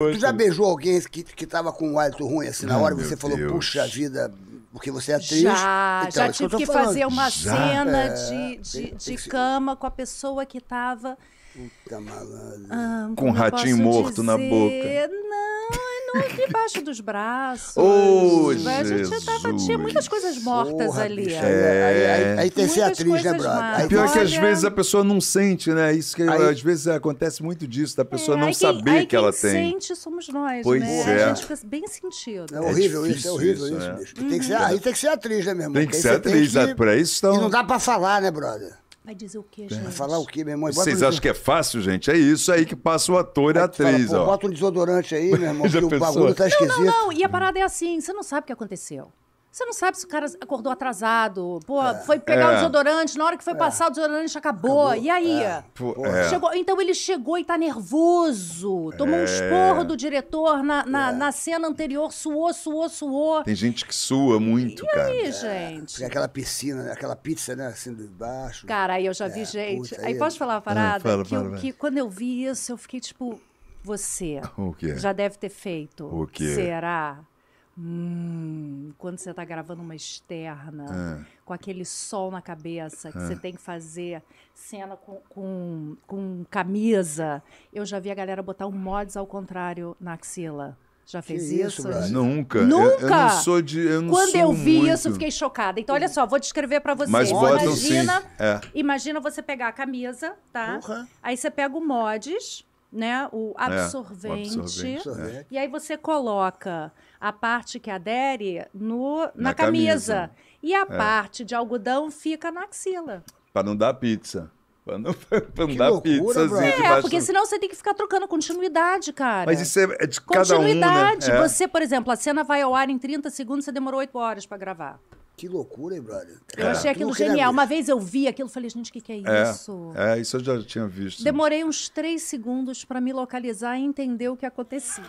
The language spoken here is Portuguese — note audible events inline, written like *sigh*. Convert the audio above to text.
Tu já beijou alguém que, que tava com um hálito ruim assim na hora e você falou, puxa vida, porque você é atriz? Já, então, já tive que, que fazer uma já. cena é, de, de, de cama com a pessoa que tava. Puta malandro. Ah, com um ratinho morto dizer? na boca continua debaixo dos braços. Oh, a gente tava, tinha muitas coisas mortas Porra, ali. é... Aí, aí, aí tem ser atriz, né, brother? pior que às vezes a pessoa não sente, né? Isso que aí... às vezes acontece muito disso, da pessoa é, não saber que ela tem. Quem sente somos nós, pois né? É. A gente fica bem sentido. É horrível é isso, é horrível isso, isso é. bicho. Uhum. Tem que ser, aí tem que ser atriz, né, meu irmão? Tem que ser atriz, né? que... pra isso estão... E não dá pra falar, né, brother? Vai dizer o quê, gente? Vai falar o quê, meu irmão? Vocês acham que é fácil, gente? É isso aí que passa o ator e a atriz, fala, ó. Bota um desodorante aí, meu irmão, *laughs* Já que pensou? o bagulho tá esquisito. Não, não, não. E a parada é assim, você não sabe o que aconteceu. Você não sabe se o cara acordou atrasado, pô, é. foi pegar é. o desodorante, na hora que foi é. passar o desodorante acabou. acabou. E aí? É. Pô, é. chegou, então ele chegou e tá nervoso, tomou um é. esporro do diretor na, na, na, cena anterior, suou, suou, suou. Tem gente que sua muito, e cara. E aí, gente? Aquela piscina, né? aquela pizza, né, assim, de baixo. Cara, aí eu já vi gente. Puta, aí, aí posso falar uma ah, parada? Fala, que, fala, eu, que quando eu vi isso, eu fiquei tipo, você O já deve ter feito. O quê? Será? Hum, quando você está gravando uma externa, é. com aquele sol na cabeça, que é. você tem que fazer cena com, com, com, camisa. Eu já vi a galera botar um mods ao contrário na axila. Já fez que isso? isso nunca. Nunca? Eu, eu, não sou de. Eu não Quando eu vi muito... isso, fiquei chocada. Então, olha só, vou descrever para vocês. Mas botam, imagina, sim. É. imagina você pegar a camisa, tá? Uhum. Aí você pega o mods né, o absorvente. É, o absorvente. É. E aí você coloca a parte que adere no, na, na camisa. camisa. E a é. parte de algodão fica na axila. Para não dar pizza. Pra não, *laughs* pra não dar pizza. Assim, é, porque senão você tem que ficar trocando continuidade, cara. Mas isso é, é de cada um, né? Continuidade. Você, por exemplo, a cena vai ao ar em 30 segundos, você demorou 8 horas para gravar. Que loucura, hein, brother? Eu é. achei aquilo genial. Uma vez eu vi aquilo e falei, gente, o que, que é, é isso? É, é, isso eu já tinha visto. Demorei uns três segundos para me localizar e entender o que acontecia.